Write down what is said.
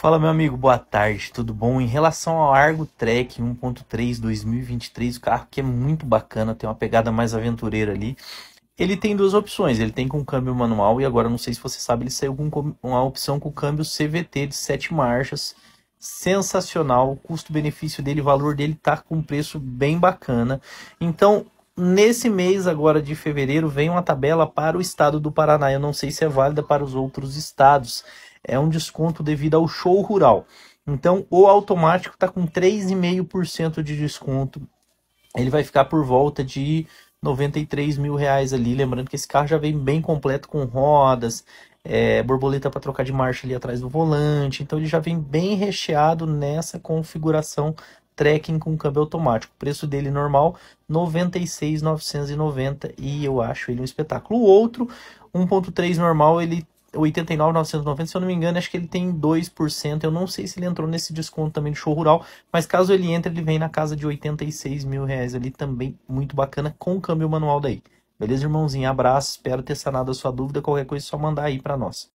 Fala meu amigo, boa tarde, tudo bom? Em relação ao Argo Trek 1.3 2023, o carro que é muito bacana, tem uma pegada mais aventureira ali. Ele tem duas opções, ele tem com câmbio manual e agora não sei se você sabe, ele saiu com uma opção com câmbio CVT de 7 marchas. Sensacional, O custo-benefício dele, o valor dele tá com um preço bem bacana. Então, nesse mês agora de fevereiro vem uma tabela para o estado do Paraná. Eu não sei se é válida para os outros estados é um desconto devido ao show rural. Então, o automático está com 3,5% de desconto. Ele vai ficar por volta de 93 mil reais ali. Lembrando que esse carro já vem bem completo com rodas, é, borboleta para trocar de marcha ali atrás do volante. Então, ele já vem bem recheado nessa configuração trekking com câmbio automático. O preço dele normal, 96,990 e eu acho ele um espetáculo. O outro, 1.3 normal, ele 89.990, se eu não me engano, acho que ele tem 2%. Eu não sei se ele entrou nesse desconto também de show rural, mas caso ele entre, ele vem na casa de 86 mil reais ali também, muito bacana, com o câmbio manual daí. Beleza, irmãozinho? Abraço, espero ter sanado a sua dúvida. Qualquer coisa é só mandar aí para nós.